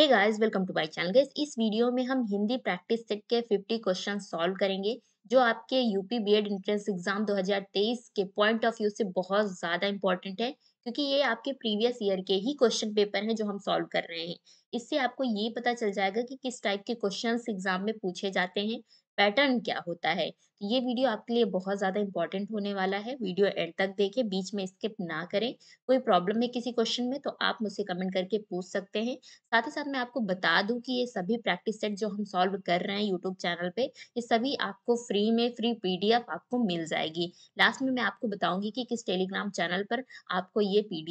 Hey guys welcome to my channel guys इस video में हम हिंदी प्रैक्टिस सेट के 50 क्वेश्चन सॉल्व करेंगे जो आपके यूपी बीएड एंट्रेंस एग्जाम 2023 के पॉइंट ऑफ व्यू से बहुत ज़्यादा इंपॉर्टेंट है क्योंकि ये आपके प्रीवियस ईयर के ही क्वेश्चन पेपर हैं जो हम सॉल्व कर रहे हैं इससे आपको ये पता चल जाएगा कि किस टाइप के क्वेश्चन एग्जाम में पूछे जाते हैं पैटर्न क्या होता है तो ये वीडियो आपके लिए बहुत ज़्यादा इंपॉर्टेंट होने वाला है वीडियो एंड तक देखें बीच में स्किप ना करें कोई प्रॉब्लम है किसी क्वेश्चन में तो आप मुझसे कमेंट करके पूछ सकते हैं साथ ही साथ मैं आपको बता दूं कि ये सभी प्रैक्टिस सेट जो हम सॉल्व कर रहे हैं यूट्यूब चैनल पे ये सभी आपको फ्री में फ्री पी आपको मिल जाएगी लास्ट में मैं आपको बताऊंगी कि किस टेलीग्राम चैनल पर आपको ये पी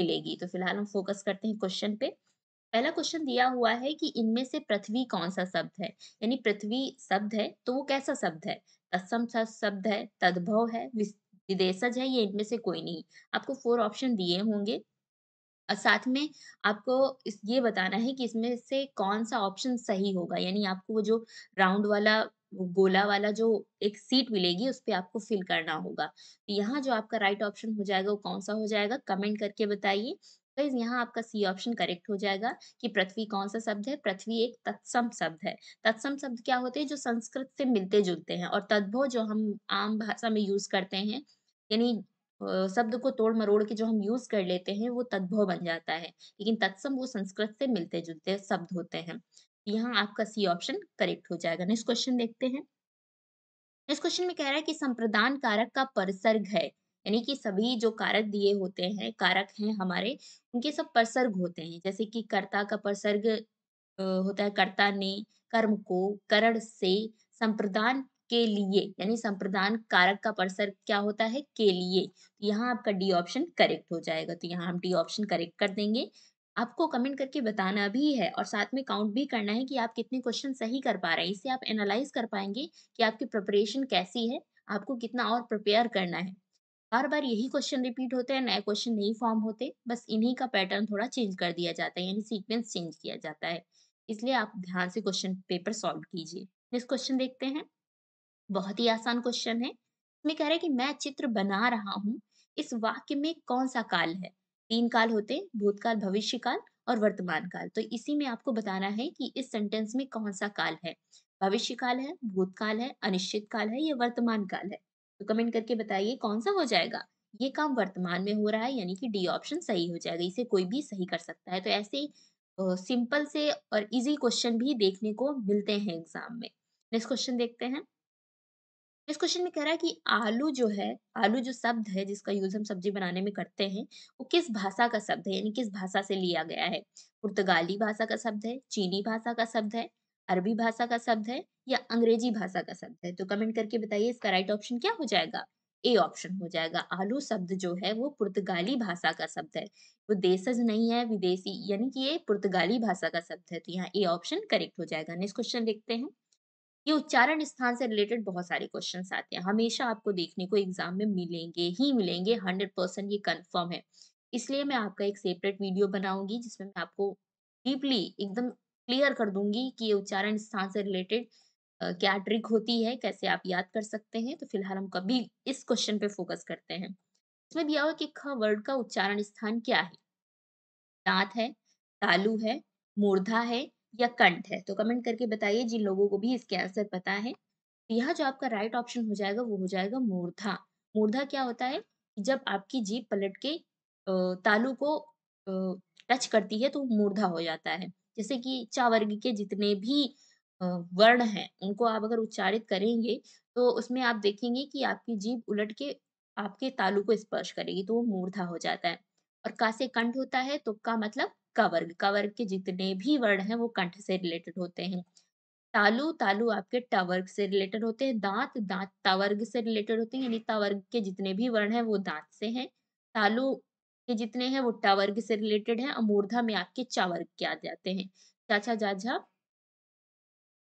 मिलेगी तो फिलहाल हम फोकस करते हैं क्वेश्चन पे पहला क्वेश्चन दिया हुआ है कि इनमें से पृथ्वी कौन सा शब्द है यानी पृथ्वी शब्द है तो वो कैसा शब्द है असम शब्द है तद्भव है विदेशज है ये इनमें से कोई नहीं आपको फोर ऑप्शन दिए होंगे और साथ में आपको इस ये बताना है कि इसमें से कौन सा ऑप्शन सही होगा यानी आपको वो जो राउंड वाला गोला वाला जो एक सीट मिलेगी उस पर आपको फिल करना होगा तो यहाँ जो आपका राइट ऑप्शन हो जाएगा वो कौन सा हो जाएगा कमेंट करके बताइए गाइज तो यहाँ आपका सी ऑप्शन करेक्ट हो जाएगा कि पृथ्वी कौन सा शब्द है पृथ्वी एक तत्सम शब्द है तत्सम शब्द क्या होते हैं जो संस्कृत से मिलते जुलते हैं और तद्भव जो हम आम भाषा में यूज करते हैं यानी शब्द को तोड़ मरोड़ के जो हम यूज कर लेते हैं वो तद्भव बन जाता है लेकिन तत्सम वो संस्कृत से मिलते जुलते शब्द होते हैं यहाँ आपका सी ऑप्शन करेक्ट हो जाएगा नेक्स्ट क्वेश्चन देखते हैं नेक्स्ट क्वेश्चन में कह रहा है कि संप्रदान कारक का परिसर्ग है यानी कि सभी जो कारक दिए होते हैं कारक हैं हमारे उनके सब परसर्ग होते हैं जैसे कि कर्ता का परसर्ग होता है कर्ता ने कर्म को करण से संप्रदान के लिए यानी संप्रदान कारक का परसर क्या होता है के लिए तो यहाँ आपका डी ऑप्शन करेक्ट हो जाएगा तो यहाँ हम डी ऑप्शन करेक्ट कर देंगे आपको कमेंट करके बताना भी है और साथ में काउंट भी करना है कि आप कितने क्वेश्चन सही कर पा रहे हैं इससे आप एनालाइज कर पाएंगे कि आपकी प्रिपरेशन कैसी है आपको कितना और प्रिपेयर करना है बार बार यही क्वेश्चन रिपीट होते हैं नए क्वेश्चन नहीं फॉर्म होते बस इन्हीं का पैटर्न थोड़ा चेंज कर दिया जाता है यानी सीक्वेंस चेंज किया जाता है इसलिए आप ध्यान से क्वेश्चन पेपर सॉल्व कीजिए नेक्स्ट क्वेश्चन देखते हैं बहुत ही आसान क्वेश्चन है इसमें कह रहा है कि मैं चित्र बना रहा हूँ इस वाक्य में कौन सा काल है तीन काल होते हैं भूतकाल भविष्य काल और वर्तमान काल तो इसी में आपको बताना है कि इस सेंटेंस में कौन सा काल है भविष्य काल है भूतकाल है अनिश्चित काल है या वर्तमान काल है तो कमेंट करके बताइए कौन सा हो जाएगा ये काम वर्तमान में हो रहा है यानी कि डी ऑप्शन सही हो जाएगा इसे कोई भी सही कर सकता है तो ऐसे सिंपल से और इजी क्वेश्चन भी देखने को मिलते हैं एग्जाम में नेक्स्ट क्वेश्चन देखते हैं इस क्वेश्चन में कह रहा है कि आलू जो है आलू जो शब्द है जिसका यूज हम सब्जी बनाने में करते हैं वो किस भाषा का शब्द है यानी किस भाषा से लिया गया है पुर्तगाली भाषा का शब्द है चीनी भाषा का शब्द है अरबी भाषा का शब्द है या अंग्रेजी भाषा का शब्द है तो कमेंट करके बताइए इसका राइट ऑप्शन क्या हो जाएगा ए ऑप्शन हो जाएगा आलू शब्द जो है वो पुर्तगाली भाषा का शब्द है वो देशज नहीं है विदेशी यानी कि ये पुर्तगाली भाषा का शब्द है तो यहाँ ए ऑप्शन करेक्ट हो जाएगा नेक्स्ट क्वेश्चन देखते हैं ये उच्चारण स्थान से रिलेटेड बहुत सारे क्वेश्चन आते हैं हमेशा आपको देखने को एग्जाम में मिलेंगे ही मिलेंगे हंड्रेड परसेंट ये कन्फर्म है इसलिए मैं आपका एक सेपरेट वीडियो बनाऊंगी जिसमें मैं आपको डीपली एकदम क्लियर कर दूंगी कि ये उच्चारण स्थान से रिलेटेड क्या ट्रिक होती है कैसे आप याद कर सकते हैं तो फिलहाल हम कभी इस क्वेश्चन पे फोकस करते हैं इसमें दिया हुआ कि ख वर्ड का उच्चारण स्थान क्या है दांत है तालू है मूर्धा है या कंठ है तो कमेंट करके बताइए जिन लोगों को भी इसके आंसर पता है तो यह जो आपका राइट ऑप्शन हो जाएगा वो हो जाएगा मूर्धा मूर्धा क्या होता है जब आपकी जीप पलट के तालू को टच करती है तो मूर्धा हो जाता है जैसे कि चावर्ग के जितने भी वर्ण हैं, उनको आप अगर उच्चारित करेंगे, तो उसमें आप देखेंगे कि आपकी जीभ उलट के आपके तालू को स्पर्श करेगी, तो वो मूर्धा हो जाता है। और का से कंठ होता है, तो का मतलब कवर्ग, कवर्ग के जितने भी वर्ण हैं, वो कंठ से रिलेटेड होते हैं। तालु तालू आपके टवर्ग से रिलेटेड होते हैं। दाँत, दाँत तवर्ग से रिलेटेड होते हैं, यानी तवर्ग के जितने भी वर्ण हैं, वो दांत से हैं। तालु के जितने हैं, वो टवर्ग से रिलेटेड हैं और मूर्धा में आपके चावर्ग के आ जाते हैं। चाचा जाझा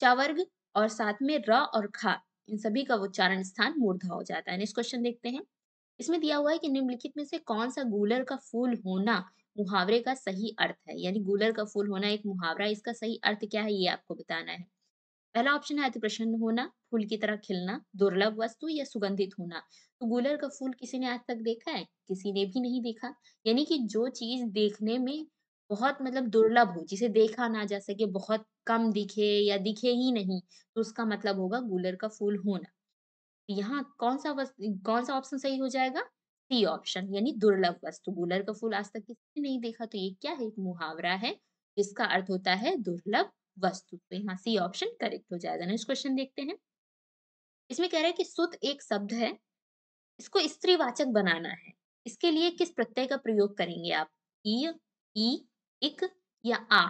चावर्ग और साथ में र और खा इन सभी का उच्चारण स्थान मूर्धा हो जाता है नेक्स्ट क्वेश्चन देखते हैं इसमें दिया हुआ है कि निम्नलिखित में से कौन सा गूलर का फूल होना मुहावरे का सही अर्थ है यानी गूलर का फूल होना एक मुहावरा इसका सही अर्थ क्या है ये आपको बताना है पहला ऑप्शन है अति प्रसन्न होना फूल की तरह खिलना दुर्लभ वस्तु या सुगंधित होना तो गुलर का फूल किसी ने आज तक देखा है किसी ने भी नहीं देखा यानी कि जो चीज देखने में बहुत मतलब दुर्लभ हो जिसे देखा ना जा सके बहुत कम दिखे या दिखे ही नहीं तो उसका मतलब होगा गुलर का फूल होना तो यहाँ कौन सा वस्तु कौन सा ऑप्शन सही हो जाएगा सी ऑप्शन यानी दुर्लभ वस्तु गुलर का फूल आज तक किसी ने नहीं देखा तो ये क्या है एक मुहावरा है जिसका अर्थ होता है दुर्लभ वस्तु तो यहाँ सी ऑप्शन करेक्ट हो जाएगा नेक्स्ट क्वेश्चन देखते हैं इसमें कह रहे हैं कि सुत एक शब्द है इसको स्त्रीवाचक बनाना है इसके लिए किस प्रत्यय का प्रयोग करेंगे आप ई ई इक या आ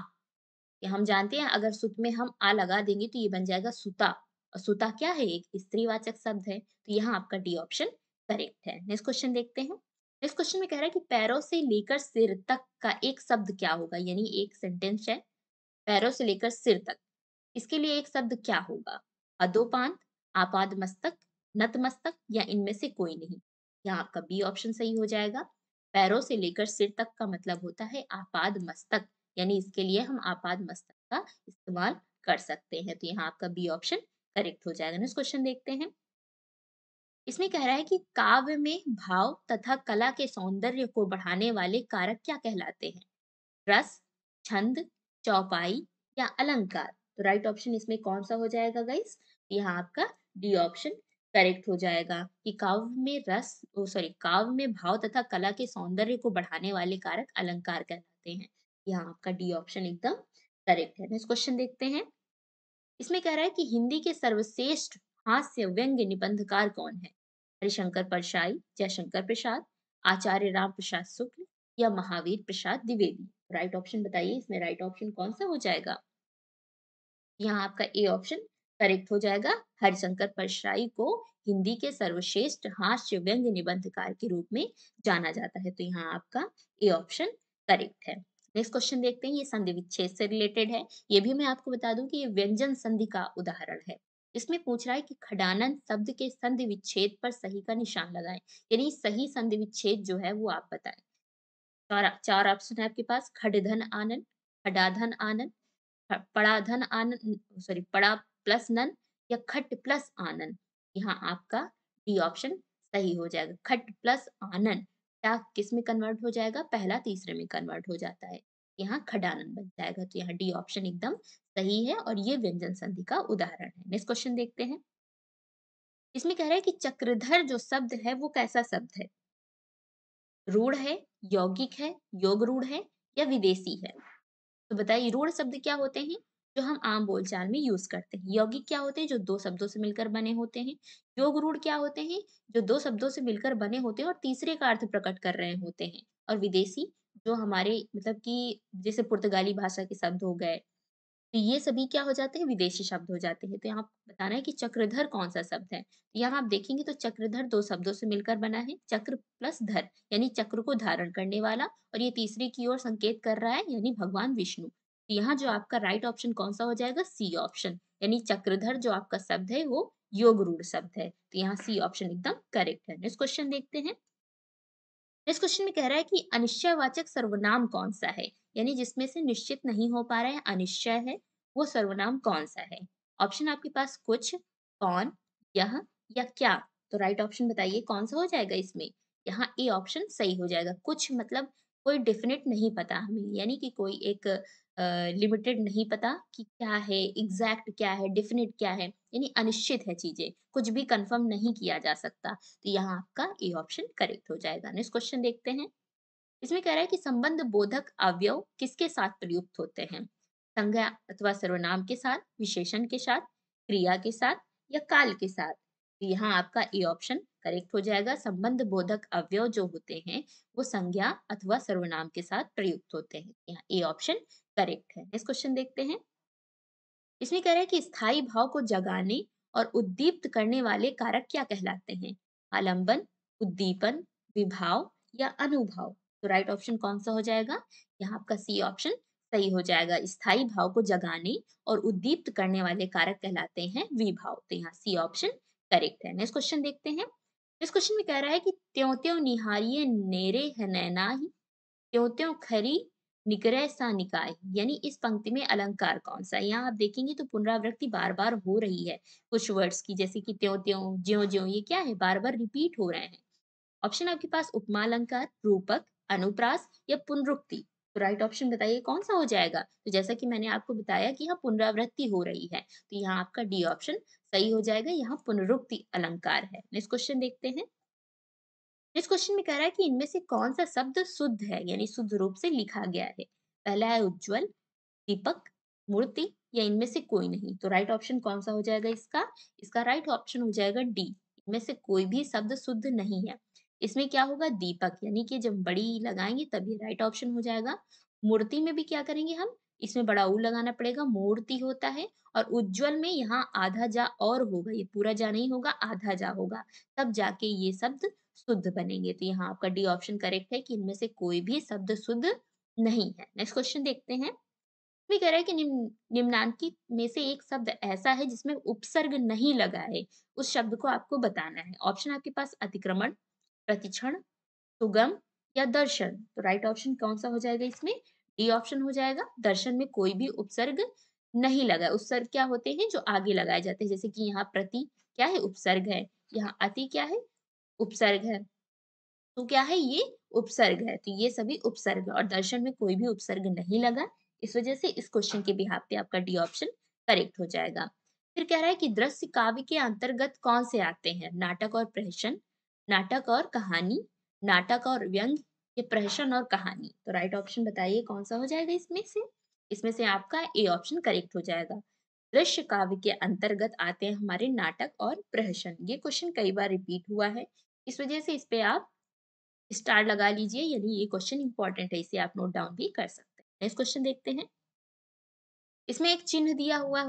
कि हम जानते हैं अगर सुत में हम आ लगा देंगे तो ये बन जाएगा सुता और सुता क्या है एक स्त्रीवाचक शब्द है तो यहाँ आपका डी ऑप्शन करेक्ट है नेक्स्ट क्वेश्चन देखते हैं नेक्स्ट क्वेश्चन में कह रहा है कि पैरों से लेकर सिर तक का एक शब्द क्या होगा यानी एक सेंटेंस है पैरों से लेकर सिर तक इसके लिए एक शब्द क्या होगा अधोपांत आपाद मस्तक नतमस्तक या इनमें से कोई नहीं यहाँ आपका बी ऑप्शन सही हो जाएगा पैरों से लेकर सिर तक का मतलब होता है आपाद मस्तक यानी इसके लिए हम आपात मस्तक का इस्तेमाल कर सकते हैं तो यहाँ आपका बी ऑप्शन करेक्ट हो जाएगा नेक्स्ट क्वेश्चन देखते हैं इसमें कह रहा है कि काव्य में भाव तथा कला के सौंदर्य को बढ़ाने वाले कारक क्या कहलाते हैं रस छंद चौपाई या अलंकार तो राइट ऑप्शन इसमें कौन सा हो जाएगा गाइस यहाँ आपका डी ऑप्शन करेक्ट हो जाएगा कि काव्य में रस सॉरी काव्य में भाव तथा कला के सौंदर्य को बढ़ाने वाले कारक अलंकार कहलाते हैं यहाँ आपका डी ऑप्शन एकदम करेक्ट है नेक्स्ट क्वेश्चन देखते हैं इसमें कह रहा है कि हिंदी के सर्वश्रेष्ठ हास्य व्यंग्य निबंधकार कौन है हरिशंकर परशाई जयशंकर प्रसाद आचार्य राम प्रसाद शुक्ल या महावीर प्रसाद द्विवेदी राइट ऑप्शन बताइए इसमें राइट ऑप्शन कौन सा हो जाएगा यहाँ आपका ए ऑप्शन करेक्ट हो जाएगा हरिशंकर परशाई को हिंदी के सर्वश्रेष्ठ हास्य व्यंग्य निबंधकार के रूप में जाना जाता है तो यहाँ आपका ए ऑप्शन करेक्ट है नेक्स्ट क्वेश्चन देखते हैं ये संधि विच्छेद से रिलेटेड है ये भी मैं आपको बता दूं कि ये व्यंजन संधि का उदाहरण है इसमें पूछ रहा है कि खडानन शब्द के संधि विच्छेद पर सही का निशान लगाएं यानी सही संधि विच्छेद जो है वो आप बताएं चार चार ऑप्शन है आपके पास खडधन आनंद खडाधन आनंद पड़ाधन आनंद सॉरी पड़ा प्लस नन या खट प्लस आनंद यहाँ आपका डी ऑप्शन सही हो जाएगा खट प्लस आनंद क्या किस में कन्वर्ट हो जाएगा पहला तीसरे में कन्वर्ट हो जाता है यहाँ खडानन बन जाएगा तो यहाँ डी ऑप्शन एकदम सही है और ये व्यंजन संधि का उदाहरण है नेक्स्ट क्वेश्चन देखते हैं इसमें कह रहा है कि चक्रधर जो शब्द है वो कैसा शब्द है रूढ़ है यौगिक है योग रूढ़ है या विदेशी है तो बताइए रूढ़ शब्द क्या होते हैं जो हम आम बोलचाल में यूज करते हैं यौगिक क्या होते हैं जो दो शब्दों से मिलकर बने होते हैं योग रूढ़ क्या होते हैं जो दो शब्दों से मिलकर बने होते हैं और तीसरे का अर्थ प्रकट कर रहे होते हैं और विदेशी जो हमारे मतलब कि जैसे पुर्तगाली भाषा के शब्द हो गए तो ये सभी क्या हो जाते हैं विदेशी शब्द हो जाते हैं तो यहाँ बताना है कि चक्रधर कौन सा शब्द है तो यहाँ आप देखेंगे तो चक्रधर दो शब्दों से मिलकर बना है चक्र प्लस धर यानी चक्र को धारण करने वाला और ये तीसरे की ओर संकेत कर रहा है यानी भगवान विष्णु यहाँ जो आपका राइट ऑप्शन कौन सा हो जाएगा सी ऑप्शन यानी चक्रधर जो आपका शब्द है वो योग रूढ़ शब्द है तो यहाँ सी ऑप्शन एकदम करेक्ट है नेक्स्ट क्वेश्चन देखते हैं नेक्स्ट क्वेश्चन में कह रहा है कि अनिश्चयवाचक सर्वनाम कौन सा है यानी जिसमें से निश्चित नहीं हो पा रहा है अनिश्चय है वो सर्वनाम कौन सा है ऑप्शन आपके पास कुछ कौन यह या क्या तो राइट ऑप्शन बताइए कौन सा हो जाएगा इसमें यहाँ ए ऑप्शन सही हो जाएगा कुछ मतलब कोई डेफिनेट नहीं पता हमें यानी कि कोई एक लिमिटेड नहीं पता कि क्या है एग्जैक्ट क्या है डिफिनेट क्या है यानी अनिश्चित है चीजें कुछ भी कंफर्म नहीं किया जा सकता तो यहाँ आपका ए ऑप्शन करेक्ट हो जाएगा नेक्स्ट क्वेश्चन देखते हैं इसमें कह रहा है कि संबंध बोधक अवयव किसके साथ प्रयुक्त होते हैं संज्ञा अथवा सर्वनाम के साथ विशेषण के साथ क्रिया के साथ या काल के साथ तो यहाँ आपका ए ऑप्शन करेक्ट हो जाएगा संबंध बोधक अवयव जो होते हैं वो संज्ञा अथवा सर्वनाम के साथ प्रयुक्त होते हैं यहाँ ए ऑप्शन करेक्ट है नेक्स्ट क्वेश्चन देखते हैं इसमें कह रहे हैं कि स्थायी भाव को जगाने और उद्दीप्त करने वाले कारक क्या कहलाते हैं आलंबन उद्दीपन विभाव या अनुभाव तो राइट ऑप्शन कौन सा हो जाएगा यहाँ आपका सी ऑप्शन सही हो जाएगा स्थायी भाव को जगाने और उद्दीप्त करने वाले कारक कहलाते हैं विभाव तो यहाँ सी ऑप्शन करेक्ट है नेक्स्ट क्वेश्चन देखते हैं इस क्वेश्चन में कह रहा है कि त्यों त्यों निहारिये नेरे है नैना ही त्यों त्यों खरी निग्रह सा निकाय यानी इस पंक्ति में अलंकार कौन सा यहाँ आप देखेंगे तो पुनरावृत्ति बार बार हो रही है कुछ वर्ड्स की जैसे कि त्यों त्यों ज्यो ज्यो ये क्या है बार बार रिपीट हो रहे हैं ऑप्शन आपके पास उपमा अलंकार रूपक अनुप्रास या पुनरुक्ति तो राइट ऑप्शन बताइए कौन सा हो जाएगा तो जैसा कि मैंने आपको बताया कि यहाँ पुनरावृत्ति हो रही है तो यहाँ आपका डी ऑप्शन सही हो जाएगा यहाँ पुनरुक्ति अलंकार है नेक्स्ट क्वेश्चन देखते हैं इस क्वेश्चन में कह रहा है कि इनमें से कौन सा शब्द शुद्ध है यानी शुद्ध रूप से लिखा गया है पहला है उज्जवल दीपक मूर्ति या इनमें से कोई नहीं तो राइट ऑप्शन कौन सा हो जाएगा इसका इसका राइट ऑप्शन हो जाएगा डी इनमें से कोई भी शब्द शुद्ध नहीं है इसमें क्या होगा दीपक यानी कि जब बड़ी लगाएंगे तभी राइट ऑप्शन हो जाएगा मूर्ति में भी क्या करेंगे हम इसमें बड़ा ऊ लगाना पड़ेगा मूर्ति होता है और उज्जवल में यहाँ आधा जा और होगा ये पूरा जा नहीं होगा आधा जा होगा तब जाके ये शब्द शुद्ध बनेंगे तो यहाँ आपका डी ऑप्शन करेक्ट है कि इनमें से कोई भी शब्द शुद्ध नहीं है नेक्स्ट क्वेश्चन देखते हैं भी कह रहा है कि निम, निम्नांकित में से एक शब्द ऐसा है जिसमें उपसर्ग नहीं लगा है उस शब्द को आपको बताना है ऑप्शन आपके पास अतिक्रमण प्रतिक्षण सुगम या दर्शन तो राइट ऑप्शन कौन सा हो जाएगा इसमें डी ऑप्शन हो जाएगा दर्शन में कोई भी उपसर्ग नहीं लगा उपसर्ग क्या होते हैं जो आगे लगाए जाते हैं जैसे कि यहाँ प्रति क्या है उपसर्ग है यहाँ अति क्या है उपसर्ग है तो क्या है ये उपसर्ग है तो ये सभी उपसर्ग और दर्शन में कोई भी उपसर्ग नहीं लगा इस वजह से इस क्वेश्चन के बिहार पे आपका डी ऑप्शन करेक्ट हो जाएगा फिर कह रहा है कि दृश्य काव्य के अंतर्गत कौन से आते हैं नाटक और प्रहसन नाटक और कहानी नाटक और व्यंग ये प्रहसन और कहानी तो राइट ऑप्शन बताइए कौन सा हो जाएगा इसमें से इसमें से आपका ए ऑप्शन करेक्ट हो जाएगा दृश्य काव्य के अंतर्गत आते हैं हमारे नाटक और प्रहसन ये क्वेश्चन कई बार रिपीट हुआ है इस वजह से इस पे आप स्टार लगा लीजिए यानी ये क्वेश्चन इंपॉर्टेंट है इसे आप नोट डाउन भी कर सकते हैं नेक्स्ट क्वेश्चन देखते हैं इसमें एक चिन्ह दिया हुआ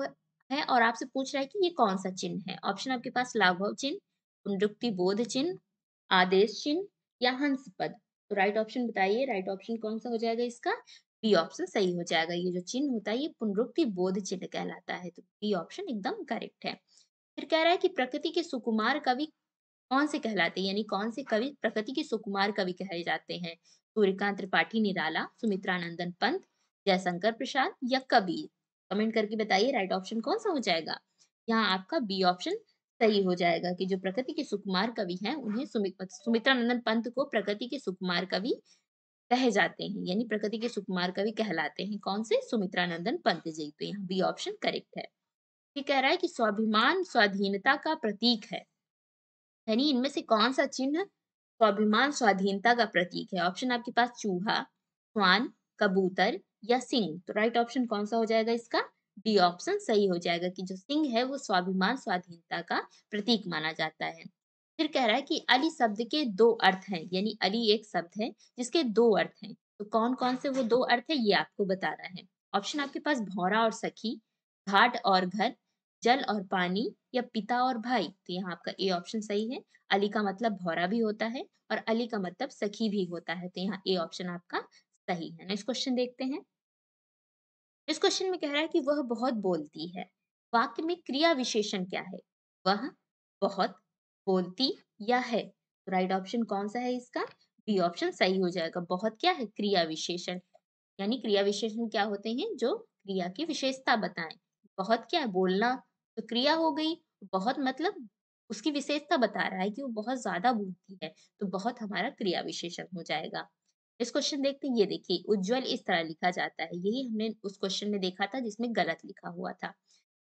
है और आपसे पूछ रहा है कि ये कौन सा चिन्ह है ऑप्शन आपके पास लाघव चिन्ह पुनरुक्ति बोध चिन्ह आदेश चिन्ह या हंस पद तो राइट ऑप्शन बताइए राइट ऑप्शन कौन सा हो जाएगा इसका बी ऑप्शन सही हो जाएगा ये जो चिन्ह होता है ये पुनरुक्ति बोध चिन्ह कहलाता है तो बी ऑप्शन एकदम करेक्ट है फिर कह रहा है कि प्रकृति के सुकुमार कवि कौन से कहलाते हैं यानी कौन से कवि प्रकृति के सुकुमार कवि कहे जाते हैं सूर्यकांत त्रिपाठी निराला सुमित्रा नंदन पंत जयशंकर प्रसाद या कबीर कमेंट करके बताइए राइट ऑप्शन कौन सा हो जाएगा यहाँ आपका बी ऑप्शन सही हो जाएगा कि जो प्रकृति के सुकुमार कवि हैं उन्हें सुमित्रा नंदन पंत को प्रकृति के सुकुमार कवि कह जाते हैं यानी प्रकृति के सुकुमार कवि कहलाते हैं कौन से नंदन पंत जी तो यहाँ बी ऑप्शन करेक्ट है ये कह रहा है कि स्वाभिमान स्वाधीनता का प्रतीक है यानी इनमें से कौन सा चिन्ह स्वाभिमान स्वाधीनता का प्रतीक है ऑप्शन आपके पास चूहा स्वान कबूतर या सिंह तो राइट ऑप्शन कौन सा हो जाएगा इसका डी ऑप्शन सही हो जाएगा कि जो सिंह है वो स्वाभिमान स्वाधीनता का प्रतीक माना जाता है फिर कह रहा है कि अली शब्द के दो अर्थ हैं यानी अली एक शब्द है जिसके दो अर्थ हैं तो कौन कौन से वो दो अर्थ है ये आपको बता रहा है ऑप्शन आपके पास भौरा और सखी घाट और घर जल और पानी या पिता और भाई तो यहाँ आपका ए ऑप्शन सही है अली का मतलब भौरा भी होता है और अली का मतलब सखी भी होता है तो यहाँ ए ऑप्शन आपका सही है नेक्स्ट क्वेश्चन देखते हैं इस क्वेश्चन में कह रहा है कि वह बहुत बोलती है वाक्य में क्रिया विशेषण क्या है वह बहुत बोलती या है तो राइट ऑप्शन कौन सा है इसका बी ऑप्शन सही हो जाएगा बहुत क्या है क्रिया विशेषण यानी क्रिया विशेषण क्या होते हैं जो क्रिया की विशेषता बताएं बहुत क्या है बोलना तो क्रिया हो गई बहुत मतलब उसकी विशेषता बता रहा है कि वो बहुत ज्यादा बोलती है तो बहुत हमारा क्रिया विशेषण हो जाएगा इस क्वेश्चन देखते हैं ये देखिए उज्जवल इस तरह लिखा जाता है यही हमने उस क्वेश्चन में देखा था जिसमें गलत लिखा हुआ था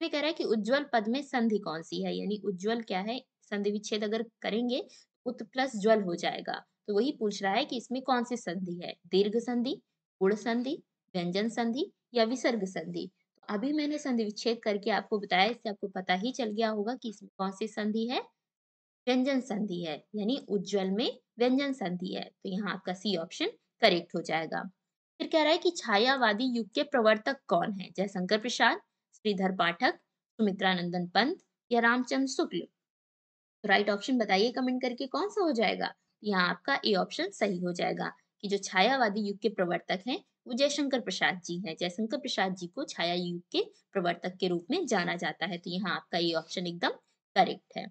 कह रहा है कि उज्जवल पद में संधि कौन सी है यानी उज्जवल क्या है संधि विच्छेद अगर करेंगे उत प्लस ज्वल हो जाएगा तो वही पूछ रहा है कि इसमें कौन सी संधि है दीर्घ संधि गुण संधि व्यंजन संधि या विसर्ग संधि तो अभी मैंने संधि विच्छेद करके आपको बताया इससे आपको पता ही चल गया होगा कि इसमें कौन सी संधि है व्यंजन संधि है यानी उज्ज्वल में व्यंजन संधि है तो यहाँ आपका सी ऑप्शन करेक्ट हो जाएगा फिर कह रहा है कि छायावादी युग के प्रवर्तक कौन है जयशंकर प्रसाद श्रीधर पाठक सुमित्रानंदन पंत या रामचंद्र शुक्ल राइट तो ऑप्शन बताइए कमेंट करके कौन सा हो जाएगा तो यहाँ आपका ए ऑप्शन सही हो जाएगा कि जो छायावादी युग के प्रवर्तक हैं वो जयशंकर प्रसाद जी हैं जयशंकर प्रसाद जी को छाया युग के प्रवर्तक के रूप में जाना जाता है तो यहाँ आपका ये ऑप्शन एकदम करेक्ट है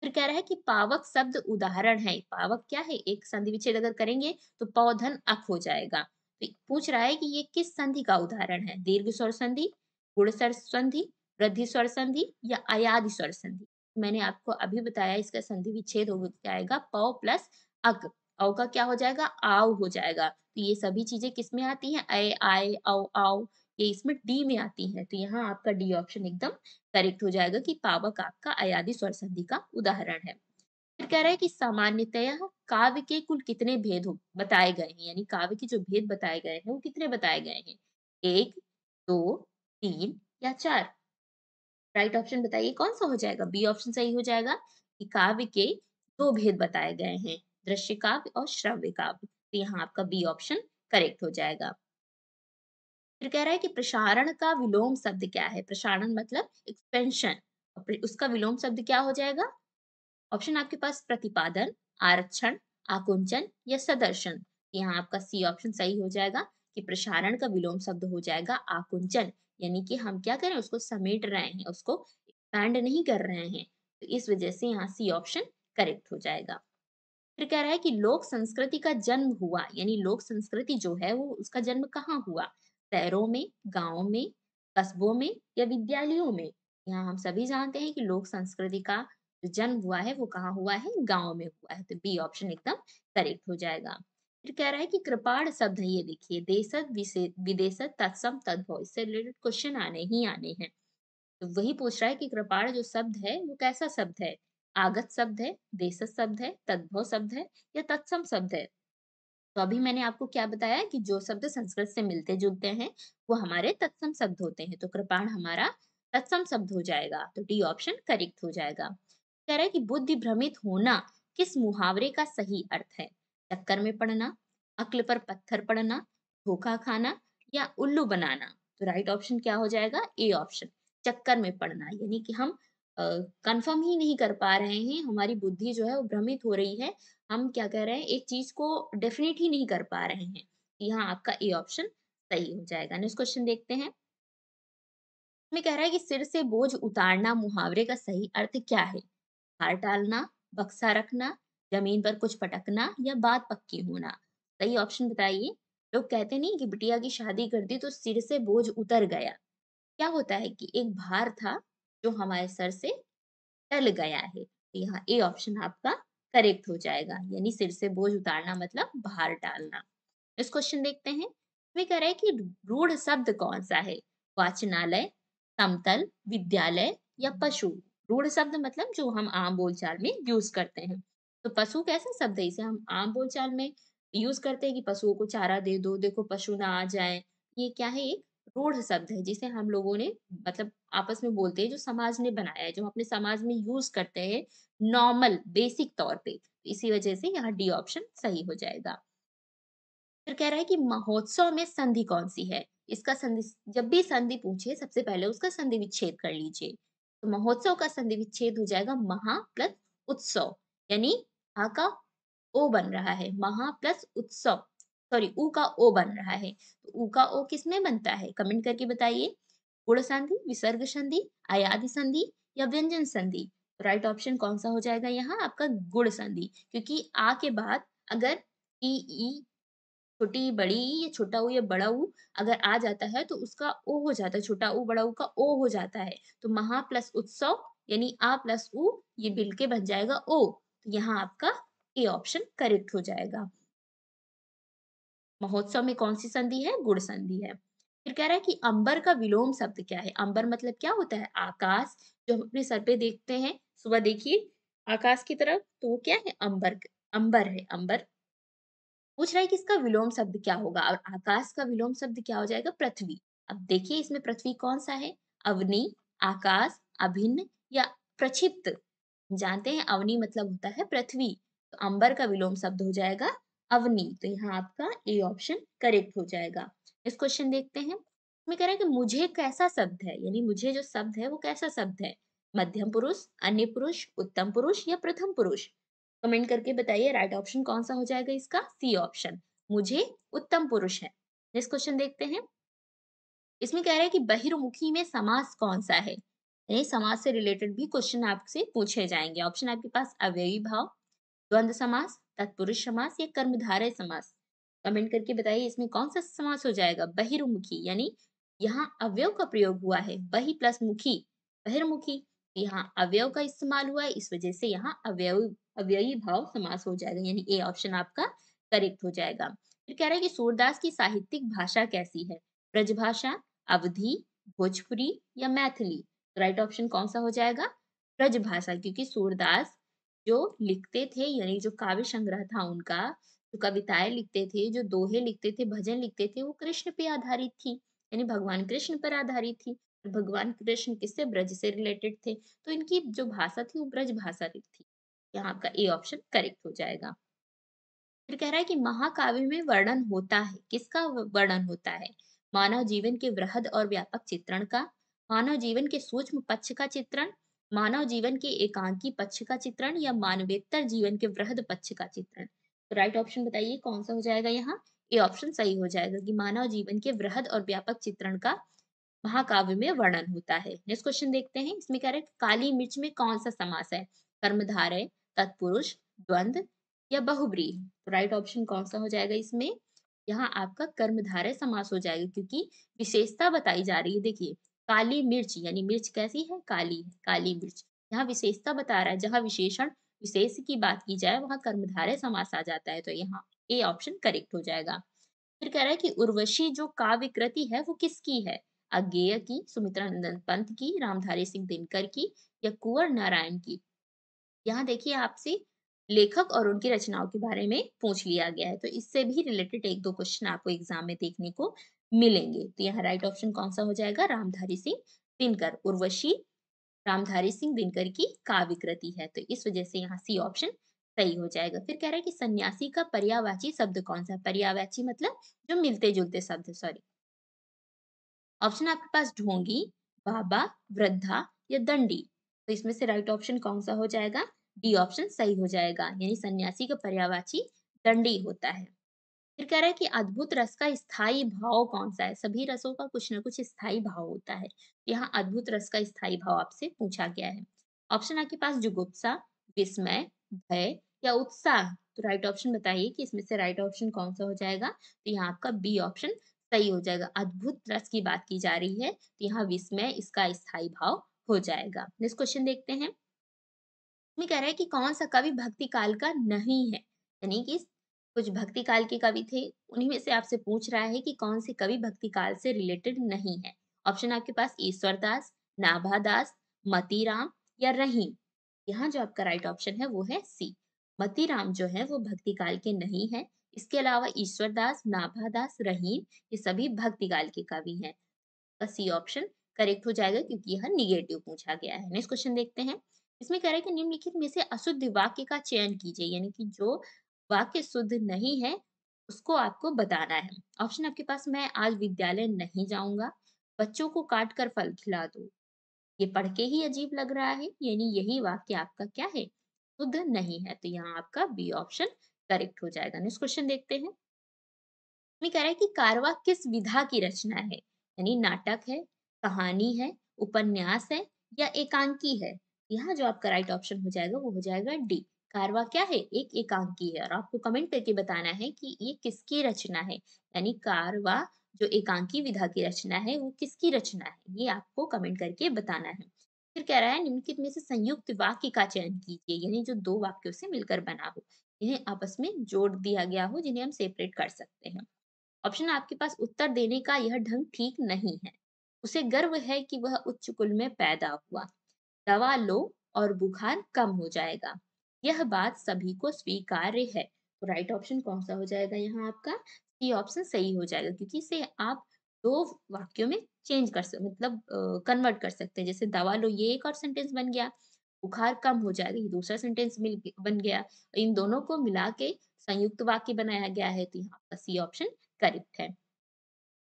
फिर कह रहा है कि पावक शब्द उदाहरण है पावक क्या है एक संधि विच्छेद अगर करेंगे तो पौधन अख हो जाएगा तो पूछ रहा है कि ये किस संधि का उदाहरण है दीर्घ स्वर संधि गुड़ स्वर संधि वृद्धि स्वर संधि या अयाधि स्वर संधि मैंने आपको अभी बताया इसका संधि विच्छेद हो जाएगा पौ प्लस अक औ का क्या हो जाएगा आव हो जाएगा तो ये सभी चीजें किसमें आती हैं ए आय औ आव ये इसमें डी में आती है तो यहाँ आपका डी ऑप्शन एकदम करेक्ट हो जाएगा कि पावक आपका अयाधि स्वर संधि का उदाहरण है फिर कह रहा है कि सामान्यतया काव्य के कुल कितने भेद बताए गए हैं यानी काव्य के जो भेद बताए गए हैं वो कितने बताए गए हैं एक दो तीन या चार राइट ऑप्शन बताइए कौन सा हो जाएगा बी ऑप्शन सही हो जाएगा कि काव्य के दो भेद बताए गए हैं दृश्य काव्य और श्रव्य काव्य तो यहाँ आपका बी ऑप्शन करेक्ट हो जाएगा फिर कह रहा है कि प्रसारण का विलोम शब्द क्या है प्रसारण मतलब एक्सपेंशन उसका विलोम शब्द क्या हो जाएगा ऑप्शन आपके पास प्रतिपादन आरक्षण आकुंचन या सदर्शन यहाँ आपका सी ऑप्शन सही हो जाएगा कि प्रसारण का विलोम शब्द हो जाएगा आकुंचन यानी कि हम क्या कर रहे हैं उसको समेट रहे हैं उसको एक्सपैंड नहीं कर रहे हैं तो इस वजह से यहाँ सी ऑप्शन करेक्ट हो जाएगा फिर कह रहा है कि लोक संस्कृति का जन्म हुआ यानी लोक संस्कृति जो है वो उसका जन्म कहाँ हुआ शहरों में गाँव में कस्बों में या विद्यालयों में यहाँ हम सभी जानते हैं कि लोक संस्कृति का जन्म हुआ है वो कहाँ हुआ है गाँव में हुआ है तो बी ऑप्शन एकदम करेक्ट हो जाएगा फिर कह रहा है कि कृपाण शब्द है ये देखिए देशत विदेशत तत्सम तद्भव इससे रिलेटेड क्वेश्चन आने ही आने हैं तो वही पूछ रहा है कि कृपाण जो शब्द है वो कैसा शब्द है आगत शब्द है देशत शब्द है तद्भव शब्द है या तत्सम शब्द है तो अभी मैंने आपको क्या बताया कि जो शब्द संस्कृत से मिलते जुलते हैं वो हमारे तत्सम शब्द होते हैं तो कृपाण हमारा तत्सम शब्द हो जाएगा तो डी ऑप्शन करेक्ट हो जाएगा कह रहा है कि बुद्धि भ्रमित होना किस मुहावरे का सही अर्थ है टक्कर में पड़ना अक्ल पर पत्थर पड़ना धोखा खाना या उल्लू बनाना तो राइट ऑप्शन क्या हो जाएगा ए ऑप्शन चक्कर में पड़ना यानी कि हम कंफर्म ही नहीं कर पा रहे हैं हमारी बुद्धि जो है वो भ्रमित हो रही है हम क्या कह रहे हैं एक चीज को डेफिनेट ही नहीं कर पा रहे हैं तो यहाँ आपका ए ऑप्शन सही हो जाएगा नेक्स्ट क्वेश्चन देखते हैं में कह रहा है कि सिर से बोझ उतारना मुहावरे का सही अर्थ क्या है हार टालना बक्सा रखना जमीन पर कुछ पटकना या बात पक्की होना सही ऑप्शन बताइए लोग कहते नहीं कि बिटिया की शादी कर दी तो सिर से बोझ उतर गया क्या होता है कि एक भार था जो हमारे सर से टल गया है तो यहाँ ए ऑप्शन आपका करेक्ट हो जाएगा यानी सिर से बोझ उतारना मतलब भार डालना नेक्स्ट क्वेश्चन देखते हैं इसमें कह रहा है कि रूढ़ शब्द कौन सा है वाचनालय समतल विद्यालय या पशु रूढ़ शब्द मतलब जो हम आम बोलचाल में यूज करते हैं तो पशु कैसे शब्द है इसे हम आम बोलचाल में यूज करते हैं कि पशुओं को चारा दे दो देखो पशु ना आ जाए ये क्या है एक रूढ़ शब्द है जिसे हम लोगों ने मतलब आपस में बोलते हैं जो समाज ने बनाया है जो अपने समाज में यूज करते हैं नॉर्मल बेसिक तौर पे तो इसी वजह से यहाँ डी ऑप्शन सही हो जाएगा फिर कह रहा है कि महोत्सव में संधि कौन सी है इसका संधि जब भी संधि पूछे सबसे पहले उसका संधि विच्छेद कर लीजिए तो महोत्सव का संधि विच्छेद हो जाएगा महा प्लस उत्सव यानी आ का ओ बन रहा है महा प्लस उत्सव सॉरी ऊ का ओ बन रहा है तो ऊ का ओ किस में बनता है कमेंट करके बताइए गुण संधि विसर्ग संधि आयादि संधि या व्यंजन संधि राइट right ऑप्शन कौन सा हो जाएगा यहाँ आपका गुण संधि क्योंकि आ के बाद अगर ई छोटी बड़ी या छोटा ऊ या बड़ा ऊ अगर आ जाता है तो उसका ओ हो जाता है छोटा ऊ बड़ा ऊ का ओ हो जाता है तो महा प्लस उत्सव यानी आ प्लस ऊ ये बिल के बन जाएगा ओ यहाँ आपका ए ऑप्शन करेक्ट हो जाएगा महोत्सव में कौन सी संधि है गुड़ संधि है फिर कह रहा है कि अंबर का विलोम शब्द क्या है अंबर मतलब क्या होता है आकाश जो हम अपने सर पे देखते हैं सुबह देखिए आकाश की तरफ तो वो क्या है अंबर अंबर है अंबर पूछ रहा है कि इसका विलोम शब्द क्या होगा और आकाश का विलोम शब्द क्या हो जाएगा पृथ्वी अब देखिए इसमें पृथ्वी कौन सा है अवनी आकाश अभिन्न या प्रक्षिप्त जानते हैं अवनी मतलब होता है पृथ्वी तो अंबर का विलोम शब्द हो जाएगा अवनी तो यहाँ आपका ए ऑप्शन करेक्ट हो जाएगा इस क्वेश्चन देखते हैं मैं कह रहा कि मुझे कैसा शब्द है यानी मुझे जो शब्द है वो कैसा शब्द है मध्यम पुरुष अन्य पुरुष उत्तम पुरुष या प्रथम पुरुष कमेंट करके बताइए राइट ऑप्शन कौन सा हो जाएगा इसका सी ऑप्शन मुझे उत्तम पुरुष है नेक्स्ट क्वेश्चन देखते हैं इसमें कह रहा है कि बहिर्मुखी में समास कौन सा है यानी समाज से रिलेटेड भी क्वेश्चन आपसे पूछे जाएंगे ऑप्शन आपके पास अव्ययी भाव द्वंद्व समास तत्पुरुष समास या कर्मधारय समास कमेंट करके बताइए इसमें कौन सा समास हो जाएगा बहिर्मुखी यानी यहाँ अव्यव का प्रयोग हुआ है बहि प्लस मुखी बहिर्मुखी यहाँ अवयव का इस्तेमाल हुआ है इस वजह से यहाँ अव्यव अव्ययी भाव समास हो जाएगा यानी ए ऑप्शन आपका करेक्ट हो जाएगा फिर कह रहे हैं कि सूरदास की साहित्यिक भाषा कैसी है ब्रजभाषा अवधि भोजपुरी या मैथिली राइट ऑप्शन कौन सा हो जाएगा ब्रज भाषा क्योंकि सूरदास जो लिखते थे यानी जो काव्य संग्रह था उनका जो कविताएं लिखते थे जो दोहे लिखते थे भजन लिखते थे वो कृष्ण पे आधारित थी यानी भगवान कृष्ण पर आधारित थी भगवान कृष्ण किससे ब्रज से रिलेटेड थे तो इनकी जो भाषा थी वो ब्रज भाषा थी यहाँ आपका ए ऑप्शन करेक्ट हो जाएगा फिर कह रहा है कि महाकाव्य में वर्णन होता है किसका वर्णन होता है मानव जीवन के वृहद और व्यापक चित्रण का मानव जीवन के सूक्ष्म पक्ष का चित्रण मानव जीवन के एकांकी पक्ष का चित्रण या मानवेतर जीवन के वृहद पक्ष का चित्रण तो राइट ऑप्शन बताइए कौन सा हो जाएगा यहाँ ये ऑप्शन सही हो जाएगा कि मानव जीवन के वृहद और व्यापक चित्रण का महाकाव्य में वर्णन होता है नेक्स्ट क्वेश्चन देखते हैं इसमें कह रहे हैं काली मिर्च में कौन सा समास है कर्मधारय तत्पुरुष द्वंद या बहुब्री तो राइट ऑप्शन कौन सा हो जाएगा इसमें यहाँ आपका कर्मधारय समास हो जाएगा क्योंकि विशेषता बताई जा रही है देखिए काली मिर्च यानी मिर्च कैसी है काली काली मिर्च यहाँ विशेषता बता रहा है जहाँ विशेषण विशेष की बात की जाए वहाँ कर्मधारय समास आ जाता है तो यहाँ ए ऑप्शन करेक्ट हो जाएगा फिर कह रहा है कि उर्वशी जो काव्य कृति है वो किसकी है अज्ञेय की सुमित्रा नंदन पंत की रामधारी सिंह दिनकर की या कुंवर नारायण की यहाँ देखिए आपसे लेखक और उनकी रचनाओं के बारे में पूछ लिया गया है तो इससे भी रिलेटेड एक दो क्वेश्चन आपको एग्जाम में देखने को मिलेंगे तो यहाँ राइट ऑप्शन कौन सा हो जाएगा रामधारी सिंह दिनकर उर्वशी रामधारी सिंह दिनकर की काव्य कृति है तो इस वजह से यहाँ सी ऑप्शन सही हो जाएगा फिर कह रहा है कि सन्यासी का पर्यावाची शब्द कौन सा पर्यावाची मतलब जो मिलते जुलते शब्द सॉरी ऑप्शन आपके पास ढोंगी बाबा वृद्धा या दंडी तो इसमें से राइट ऑप्शन कौन सा हो जाएगा डी ऑप्शन सही हो जाएगा यानी सन्यासी का पर्यावाची दंडी होता है फिर कह रहा है कि अद्भुत रस का स्थायी भाव कौन सा है सभी रसों का कुछ ना कुछ स्थायी भाव होता है यहाँ अद्भुत रस का स्थायी भाव आपसे पूछा गया है ऑप्शन आपके पास जुगुप्सा विस्मय भय या उत्साह तो राइट ऑप्शन बताइए कि इसमें से राइट ऑप्शन कौन सा हो जाएगा तो यहाँ आपका बी ऑप्शन सही हो जाएगा अद्भुत रस की बात की जा रही है तो यहाँ विस्मय इसका स्थायी भाव हो जाएगा नेक्स्ट क्वेश्चन देखते हैं कह रहा है कि कौन सा कवि भक्ति काल का नहीं है यानी कि कुछ भक्ति काल के कवि थे उन्हीं में से आपसे पूछ रहा है कि कौन से कवि भक्ति काल से रिलेटेड नहीं है ऑप्शन आपके पास ईश्वर दास नाभा दास मतीराम या रहीम यहाँ जो आपका राइट ऑप्शन है वो है सी मतीराम जो है वो भक्ति काल के नहीं है इसके अलावा ईश्वर दास नाभा दास रहीम ये सभी भक्ति काल के कवि हैं तो सी ऑप्शन करेक्ट हो जाएगा क्योंकि यह निगेटिव पूछा गया है नेक्स्ट क्वेश्चन देखते हैं इसमें कह रहे हैं कि निम्नलिखित में से अशुद्ध वाक्य का चयन कीजिए यानी कि जो वाक्य शुद्ध नहीं है उसको आपको बताना है ऑप्शन आपके पास मैं आज विद्यालय नहीं जाऊंगा बच्चों को काट कर फल खिला दो ये पढ़ के ही अजीब लग रहा है यानी यही वाक्य आपका क्या है शुद्ध नहीं है तो यहाँ आपका बी ऑप्शन करेक्ट हो जाएगा नेक्स्ट क्वेश्चन देखते हैं कह रहा है कि कारवा किस विधा की रचना है यानी नाटक है कहानी है उपन्यास है या एकांकी है यहाँ जो आपका राइट ऑप्शन हो जाएगा वो हो जाएगा डी कारवा क्या है एक एकांकी है और आपको कमेंट करके बताना है कि ये किसकी रचना है यानी कारवा जो एकांकी विधा की रचना है वो किसकी रचना है ये आपको कमेंट करके बताना है फिर कह रहा है निम्नलिखित में से संयुक्त वाक्य का चयन कीजिए यानी जो दो वाक्यों से मिलकर बना हो इन्हें आपस में जोड़ दिया गया हो जिन्हें हम सेपरेट कर सकते हैं ऑप्शन आपके पास उत्तर देने का यह ढंग ठीक नहीं है उसे गर्व है कि वह उच्च कुल में पैदा हुआ दवा लो और बुखार कम हो जाएगा यह बात सभी को स्वीकार्य है तो राइट ऑप्शन कौन सा हो जाएगा यहाँ आपका सी ऑप्शन सही हो जाएगा क्योंकि इसे आप दो वाक्यों में चेंज कर सकते मतलब कन्वर्ट कर सकते हैं जैसे दवा लो ये एक और सेंटेंस बन गया बुखार कम हो जाएगा ये दूसरा सेंटेंस मिल बन गया तो इन दोनों को मिला के संयुक्त वाक्य बनाया गया है तो यहाँ आपका सी ऑप्शन करेक्ट है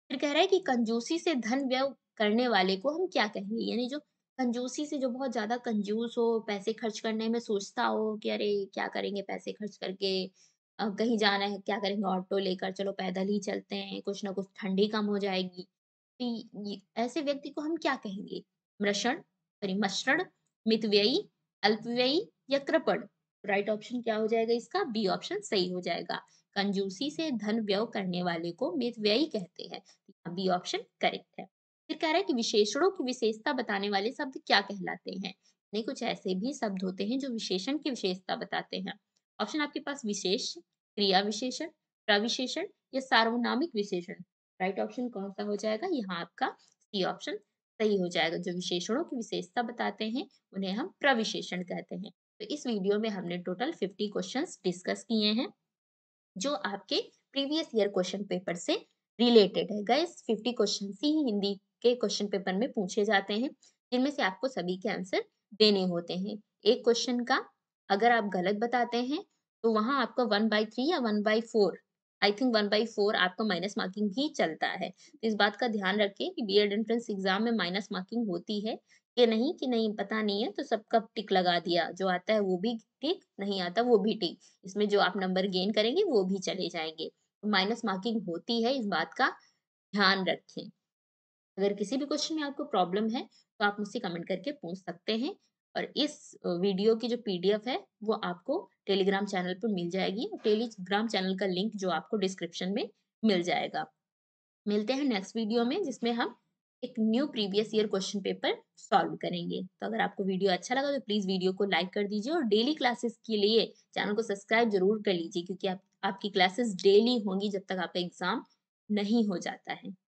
फिर कह रहा है कि कंजूसी से धन व्यय करने वाले को हम क्या कहेंगे यानी जो कंजूसी से जो बहुत ज़्यादा कंजूस हो, पैसे खर्च करने में सोचता हो कि अरे क्या करेंगे पैसे खर्च करके, अब कहीं जाना है क्या करेंगे ऑटो लेकर चलो पैदल ही चलते हैं, कुछ ना कुछ ठंडी कम हो जाएगी। तो ऐसे व्यक्ति को हम क्या कहेंगे? मृषण सॉरी मसृण, मितव्ययी, अल्पव्ययी या कृपण? राइट ऑप्शन क्या हो जाएगा इसका? बी ऑप्शन सही हो जाएगा। कंजूसी से धन व्यय करने वाले को मितव्ययी कहते हैं। बी ऑप्शन करेक्ट है। कह रहा है कि विशेषणों की विशेषता बताने वाले शब्द क्या कहलाते हैं नहीं कुछ ऐसे भी शब्द होते हैं जो विशेषण की विशेषता बताते हैं ऑप्शन आपके पास विशेष क्रिया विशेषण प्रविशेषण या सार्वनामिक विशेषण राइट ऑप्शन कौन सा हो जाएगा यहाँ आपका सी ऑप्शन सही हो जाएगा जो विशेषणों की विशेषता बताते हैं उन्हें हम प्रविशेषण कहते हैं तो इस वीडियो में हमने टोटल फिफ्टी क्वेश्चन डिस्कस किए हैं जो आपके प्रीवियस ईयर क्वेश्चन पेपर से रिलेटेड है गैस 50 क्वेश्चन ही हिंदी के क्वेश्चन पेपर में पूछे जाते हैं जिनमें से आपको सभी के आंसर देने होते हैं एक क्वेश्चन का अगर आप गलत बताते हैं तो वहां आपका वन बाई थ्री या one by four I think one by four आपका माइनस मार्किंग ही चलता है तो इस बात का ध्यान रखें कि बी एड एंट्रेंस एग्जाम में माइनस मार्किंग होती है कि नहीं कि नहीं पता नहीं है तो सबका टिक लगा दिया जो आता है वो भी टिक नहीं आता वो भी टिक इसमें जो आप नंबर गेन करेंगे वो भी चले जाएंगे तो माइनस मार्किंग होती है इस बात का ध्यान रखें अगर किसी भी क्वेश्चन में आपको प्रॉब्लम है तो आप मुझसे कमेंट करके पूछ सकते हैं और इस वीडियो की जो पीडीएफ है वो आपको टेलीग्राम चैनल पर मिल जाएगी टेलीग्राम चैनल का लिंक जो आपको डिस्क्रिप्शन में मिल जाएगा मिलते हैं नेक्स्ट वीडियो में जिसमें हम एक new previous year question paper solve करेंगे तो अगर आपको वीडियो अच्छा लगा तो प्लीज़ वीडियो को लाइक कर दीजिए और डेली क्लासेस के लिए चैनल को सब्सक्राइब जरूर कर लीजिए क्योंकि आप आपकी क्लासेस डेली होंगी जब तक आपका एग्ज़ाम नहीं हो जाता है